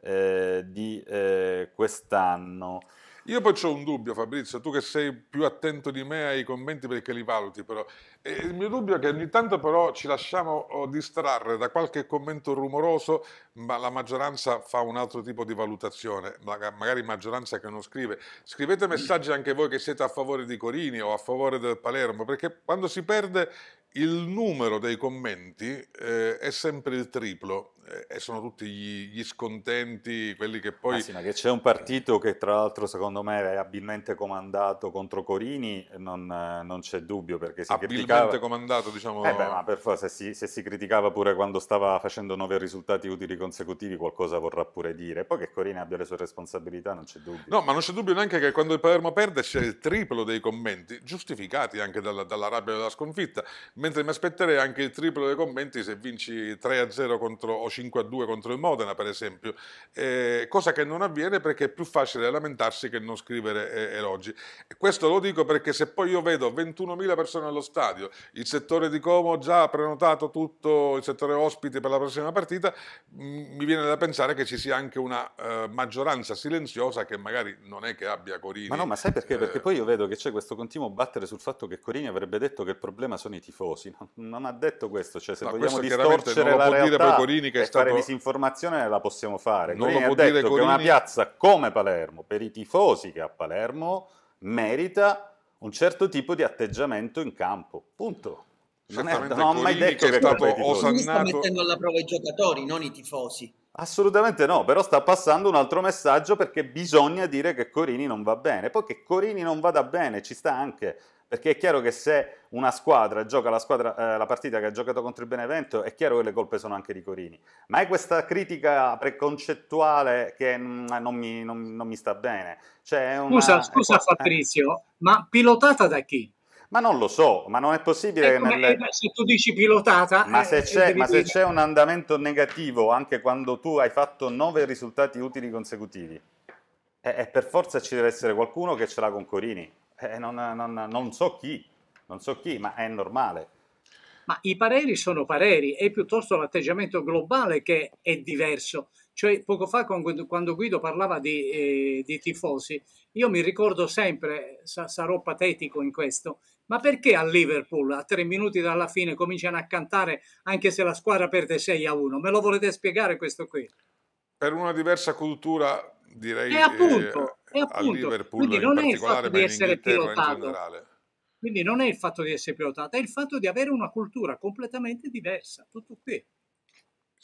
eh, di eh, quest'anno. Io poi ho un dubbio, Fabrizio, tu che sei più attento di me ai commenti perché li valuti, però. E il mio dubbio è che ogni tanto però ci lasciamo oh, distrarre da qualche commento rumoroso, ma la maggioranza fa un altro tipo di valutazione, magari maggioranza che non scrive. Scrivete messaggi anche voi che siete a favore di Corini o a favore del Palermo, perché quando si perde il numero dei commenti eh, è sempre il triplo e sono tutti gli, gli, scontenti, quelli che poi... Ah, sì, ma che c'è un partito che tra l'altro secondo me è abilmente comandato contro Corini, non, non c'è dubbio perché si abilmente criticava... Abilmente comandato, diciamo... Eh beh, ma per forza, se, se si, criticava pure quando stava facendo nove risultati utili consecutivi qualcosa vorrà pure dire. Poi che Corini abbia le sue responsabilità, non c'è dubbio. No, ma non c'è dubbio neanche che quando il Palermo perde c'è il triplo dei commenti, giustificati anche dalla, dalla rabbia della sconfitta, mentre mi aspetterei anche il triplo dei commenti se vinci 3-0 contro Oscar 5 a 2 contro il Modena per esempio, eh, cosa che non avviene perché è più facile lamentarsi che non scrivere eh, elogi. E questo lo dico perché se poi io vedo 21.000 persone allo stadio, il settore di Como già ha prenotato tutto il settore ospiti per la prossima partita, mi viene da pensare che ci sia anche una eh, maggioranza silenziosa che magari non è che abbia Corini. Ma no, ma sai perché? Perché eh. poi io vedo che c'è questo continuo battere sul fatto che Corini avrebbe detto che il problema sono i tifosi, non, non ha detto questo, cioè se no, vogliamo distorcere non lo la può realtà... dire poi Corini che stato... fare disinformazione la possiamo fare. Non Quindi lo può detto Corini... che una piazza come Palermo, per i tifosi che ha Palermo, merita un certo tipo di atteggiamento in campo. Punto. Non, è, non ho mai detto che è stato osannato... sta mettendo alla prova i giocatori, non i tifosi. Assolutamente no, però sta passando un altro messaggio perché bisogna dire che Corini non va bene. Poi che Corini non vada bene ci sta anche, perché è chiaro che se una squadra gioca la, squadra, eh, la, partita che ha giocato contro il Benevento, è chiaro che le colpe sono anche di Corini. Ma è questa critica preconcettuale che mm, non mi, non, non mi sta bene. Cioè una, scusa, scusa questa, Patrizio, eh. ma pilotata da chi? Ma non lo so, ma non è possibile ecco, che nelle... Eh, se tu dici pilotata. Ma, eh, se, eh, c'è, ma se c'è un andamento negativo anche quando tu hai fatto nove risultati utili consecutivi, e, e per forza ci deve essere qualcuno che ce l'ha con Corini. Eh, eh, non, non, non, so chi, non so chi, ma è normale. Ma i pareri sono pareri, è piuttosto l'atteggiamento globale che è diverso. Cioè, poco fa quando Guido parlava di, eh, di tifosi, io mi ricordo sempre, sa, sarò patetico in questo, ma perché a Liverpool a tre minuti dalla fine cominciano a cantare anche se la squadra perde 6 a 1? Me lo volete spiegare questo qui? Per una diversa cultura, direi. E appunto, eh, e appunto, a Liverpool quindi non è il fatto di essere pilotato. Quindi non è il fatto di essere pilotato, è il fatto di avere una cultura completamente diversa, tutto qui.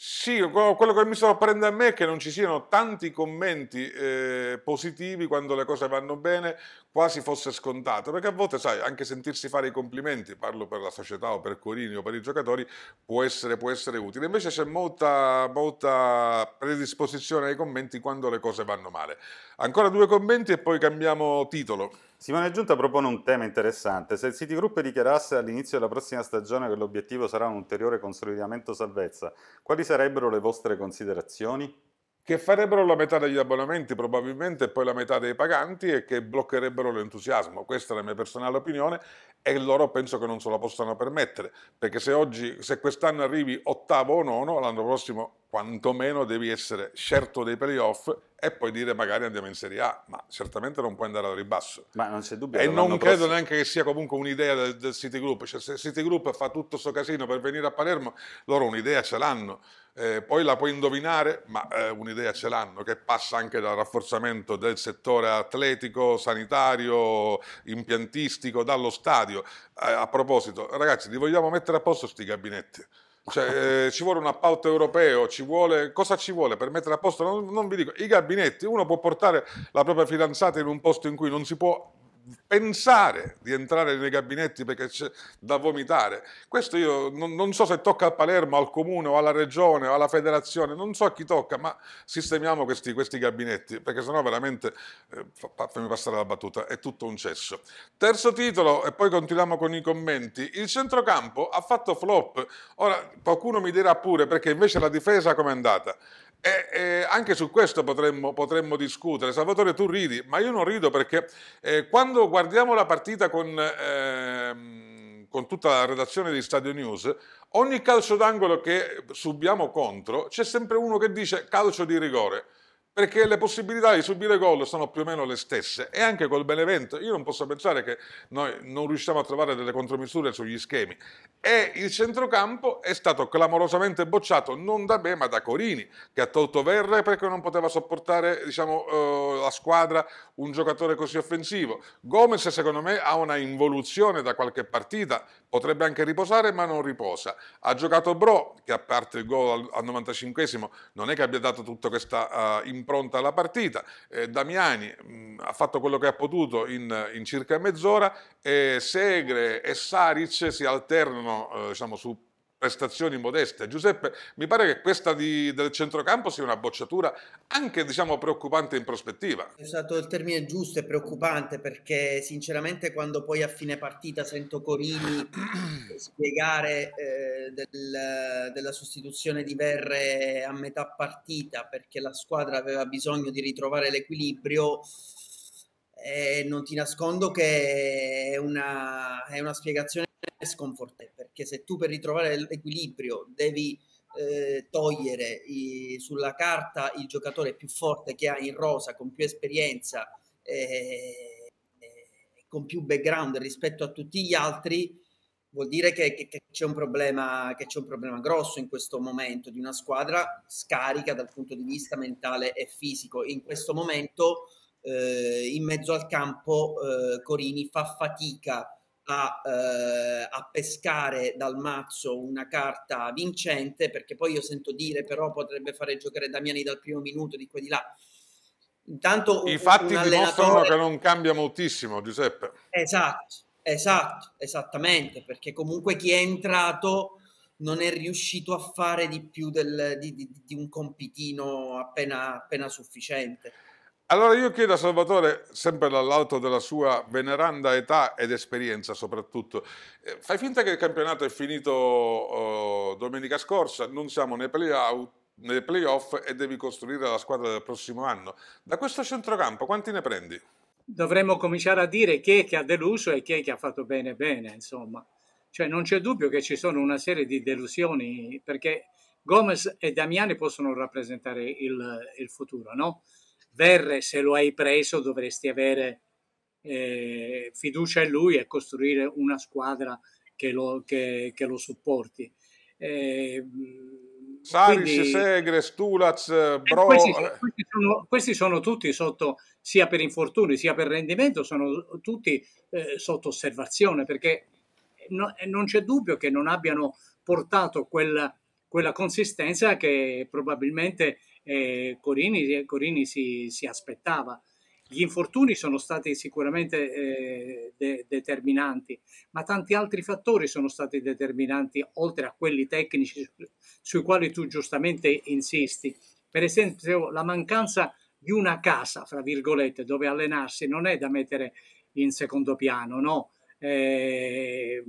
Sì, quello che mi sorprende a me è che non ci siano tanti commenti eh, positivi quando le cose vanno bene, quasi fosse scontato, perché a volte, sai, anche sentirsi fare i complimenti, parlo per la società o per Corini o per i giocatori, può essere, può essere utile. Invece c'è molta, molta predisposizione ai commenti quando le cose vanno male. Ancora due commenti e poi cambiamo titolo. Simone Giunta propone un tema interessante. Se il Citigroup dichiarasse all'inizio della prossima stagione che l'obiettivo sarà un ulteriore consolidamento salvezza, quali sarebbero le vostre considerazioni? Che farebbero la metà degli abbonamenti probabilmente e poi la metà dei paganti e che bloccherebbero l'entusiasmo. Questa è la mia personale opinione e loro penso che non se la possano permettere, perché se, oggi, se quest'anno arrivi ottavo o nono, l'anno prossimo quantomeno devi essere certo dei playoff e poi dire magari andiamo in Serie A, ma certamente non puoi andare al ribasso. Ma non c'è dubbio. E non credo prossimo. neanche che sia comunque un'idea del, del City Group, cioè se City Group fa tutto questo casino per venire a Palermo, loro un'idea ce l'hanno, eh, poi la puoi indovinare, ma eh, un'idea ce l'hanno, che passa anche dal rafforzamento del settore atletico, sanitario, impiantistico, dallo stadio. Eh, a proposito, ragazzi, li vogliamo mettere a posto questi gabinetti? Cioè, eh, ci vuole un appalto europeo, ci vuole, cosa ci vuole per mettere a posto? Non, non vi dico, i gabinetti, uno può portare la propria fidanzata in un posto in cui non si può pensare di entrare nei gabinetti perché c'è da vomitare. Questo io non, non, so se tocca a Palermo, al comune o alla regione o alla federazione, non so a chi tocca, ma sistemiamo questi, questi gabinetti perché sennò veramente, eh, fammi passare la battuta, è tutto un cesso. Terzo titolo e poi continuiamo con i commenti. Il centrocampo ha fatto flop. Ora qualcuno mi dirà pure perché invece la difesa com'è andata? E, e anche su questo potremmo, potremmo, discutere. Salvatore, tu ridi, ma io non rido perché eh, quando guardiamo la partita con, eh, con, tutta la redazione di Stadio News, ogni calcio d'angolo che subiamo contro c'è sempre uno che dice calcio di rigore perché le possibilità di subire gol sono più o meno le stesse e anche col Benevento io non posso pensare che noi non riusciamo a trovare delle contromisure sugli schemi e il centrocampo è stato clamorosamente bocciato non da me ma da Corini che ha tolto Verre perché non poteva sopportare diciamo, eh, la squadra un giocatore così offensivo Gomez secondo me ha una involuzione da qualche partita potrebbe anche riposare ma non riposa ha giocato Bro che a parte il gol al, al 95 non è che abbia dato tutta questa uh, eh, impronta alla partita. Eh, Damiani mh, mm, ha fatto quello che ha potuto in, in circa mezz'ora, eh, Segre e Saric si alternano eh, diciamo, su prestazioni modeste. Giuseppe, mi pare che questa di, del centrocampo sia una bocciatura anche diciamo, preoccupante in prospettiva. È usato il termine giusto e preoccupante perché sinceramente quando poi a fine partita sento Corini spiegare eh, del, della sostituzione di Verre a metà partita perché la squadra aveva bisogno di ritrovare l'equilibrio, eh, non ti nascondo che è una, è una spiegazione sconfortevole, perché se tu per ritrovare l'equilibrio devi eh, togliere i, sulla carta il giocatore più forte che ha in rosa, con più esperienza e, eh, e eh, con più background rispetto a tutti gli altri, vuol dire che, che, che, c'è problema, che, c'è un problema, grosso in questo momento di una squadra scarica dal punto di vista mentale e fisico. In questo momento, eh, in mezzo al campo, eh, Corini fa fatica a, eh, a, pescare dal mazzo una carta vincente, perché poi io sento dire però potrebbe fare giocare Damiani dal primo minuto di qua di là. Intanto I fatti dimostrano che non cambia moltissimo, Giuseppe. Esatto, esatto, esattamente, perché comunque chi è entrato non è riuscito a fare di più del, di, di, di un compitino appena, appena sufficiente. Allora io chiedo a Salvatore, sempre dall'alto della sua veneranda età ed esperienza soprattutto, eh, fai finta che il campionato è finito oh, domenica scorsa, non siamo nei playoff e devi costruire la squadra del prossimo anno. Da questo centrocampo quanti ne prendi? Dovremmo cominciare a dire chi è che ha deluso e chi è che ha fatto bene bene, insomma. Cioè non c'è dubbio che ci sono una serie di delusioni perché Gomez e Damiani possono rappresentare il, il futuro, no? Verre, se lo hai preso, dovresti avere eh, fiducia in lui e costruire una squadra che lo, che, che lo supporti. Eh, Saris, quindi, Segres, Tulaz, eh, eh, Bro. Questi, eh. questi, sono, questi, sono, tutti sotto, sia per infortuni sia per rendimento, sono tutti eh, sotto osservazione perché no, non c'è dubbio che non abbiano portato quella, quella consistenza che probabilmente eh, Corini, Corini si, si, aspettava. Gli infortuni sono stati sicuramente eh, de- determinanti, ma tanti altri fattori sono stati determinanti, oltre a quelli tecnici su- sui quali tu giustamente insisti. Per esempio, la mancanza di una casa, fra virgolette, dove allenarsi non è da mettere in secondo piano, no? Eh,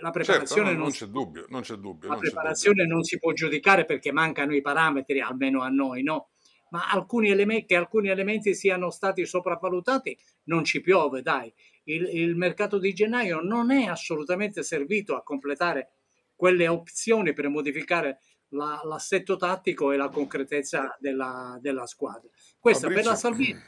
la certo, preparazione, certo, no, non, c'è dubbio, non, c'è dubbio, la non preparazione dubbio. non si può giudicare perché mancano i parametri, almeno a noi no. Ma alcuni elementi, che alcuni elementi siano stati sopravvalutati non ci piove, dai. Il, il mercato di gennaio non è assolutamente servito a completare quelle opzioni per modificare la, l'assetto tattico e la concretezza della, della squadra. Questa Fabrizio. per la salvezza.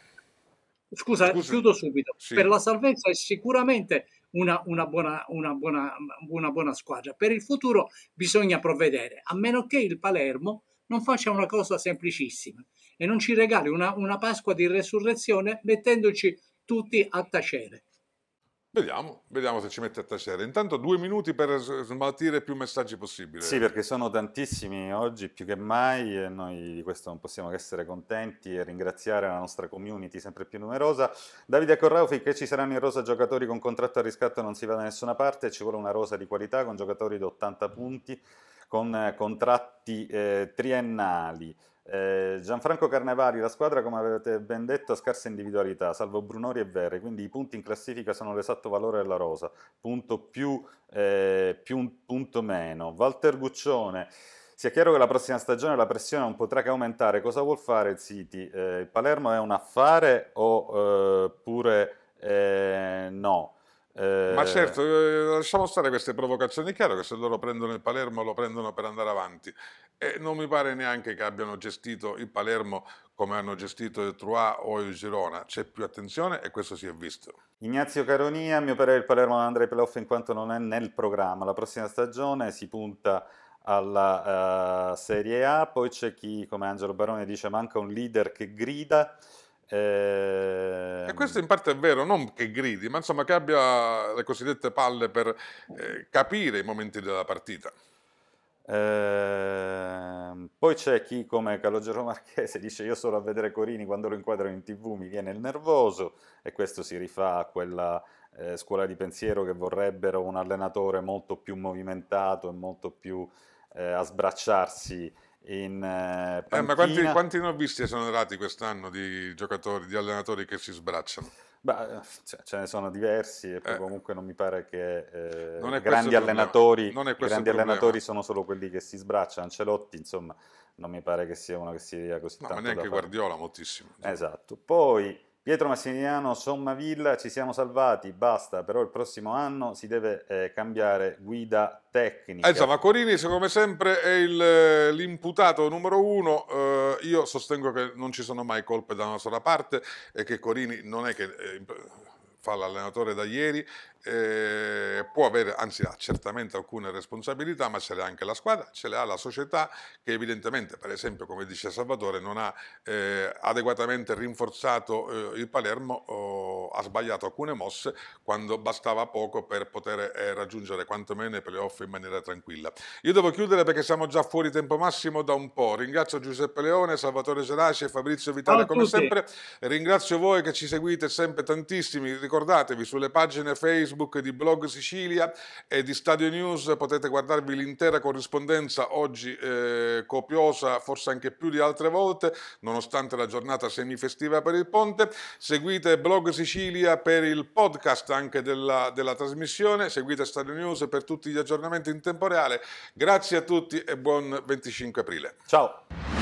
Scusa, Scusi. chiudo subito. Sì. Per la salvezza è sicuramente una, una, buona, una, buona, una buona squadra. Per il futuro bisogna provvedere, a meno che il Palermo non faccia una cosa semplicissima e non ci regali una, una Pasqua di resurrezione mettendoci tutti a tacere. Vediamo, vediamo se ci mette a tacere. Intanto due minuti per smaltire più messaggi possibili. Sì, perché sono tantissimi oggi più che mai e noi di questo non possiamo che essere contenti e ringraziare la nostra community sempre più numerosa. Davide Corrao, finché ci saranno in rosa giocatori con contratto a riscatto non si va da nessuna parte, ci vuole una rosa di qualità con giocatori di 80 punti con eh, contratti eh, triennali. Eh, Gianfranco Carnevali, la squadra come avete ben detto ha scarsa individualità, salvo Brunori e Verri, quindi i punti in classifica sono l'esatto valore della rosa, punto più, eh, più un punto meno. Walter Guccione, sia chiaro che la prossima stagione la pressione non potrà che aumentare, cosa vuol fare il City? Eh, il Palermo è un affare oppure eh, eh, no? Eh... Ma certo, eh, lasciamo stare queste provocazioni, è chiaro che se loro prendono il Palermo lo prendono per andare avanti e non mi pare neanche che abbiano gestito il Palermo come hanno gestito il Troyes o il Girona, c'è più attenzione e questo si è visto. Ignazio Caronia, a mio parere il Palermo non andrà ai playoff in quanto non è nel programma, la prossima stagione si punta alla uh, Serie A, poi c'è chi come Angelo Barone dice manca un leader che grida. Eh... E questo in parte è vero, non che gridi, ma insomma che abbia le cosiddette palle per eh, capire i momenti della partita. Eh... poi c'è chi come Calogero Marchese dice io solo a vedere Corini quando lo inquadro in tv mi viene il nervoso e questo si rifà a quella eh, scuola di pensiero che vorrebbero un allenatore molto più movimentato e molto più eh, a sbracciarsi in eh, eh ma quanti, quanti ne ho visti sono andati quest'anno di giocatori, di allenatori che si sbracciano? Beh, eh, ce ne sono diversi e ecco, eh. comunque non mi pare che eh, grandi, allenatori, grandi allenatori, sono solo quelli che si sbracciano. Ancelotti, insomma, non mi pare che sia uno che si sia così no, tanto ma neanche Guardiola moltissimo. Esatto. Poi Pietro Massimiliano Sommavilla, ci siamo salvati, basta, però il prossimo anno si deve eh, cambiare guida tecnica. Eh, insomma, Corini come sempre è eh, l'imputato numero uno, eh, io sostengo che non ci sono mai colpe da una sola parte e che Corini non è che eh, fa l'allenatore da ieri eh, può avere, anzi ha certamente alcune responsabilità, ma ce le ha anche la squadra, ce le ha la società che evidentemente, per esempio, come dice Salvatore, non ha eh, adeguatamente rinforzato eh, il Palermo, oh, ha sbagliato alcune mosse quando bastava poco per poter eh, raggiungere quantomeno i playoff in maniera tranquilla. Io devo chiudere perché siamo già fuori tempo massimo da un po'. Ringrazio Giuseppe Leone, Salvatore Geraci e Fabrizio Vitale come sempre. Ringrazio voi che ci seguite sempre tantissimi. Ricordatevi sulle pagine Facebook Facebook di Blog Sicilia e di Stadio News, potete guardarvi l'intera corrispondenza oggi eh, copiosa, forse anche più di altre volte, nonostante la giornata semifestiva per il ponte. Seguite Blog Sicilia per il podcast anche della, della trasmissione, seguite Stadio News per tutti gli aggiornamenti in tempo reale. Grazie a tutti e buon 25 aprile. Ciao!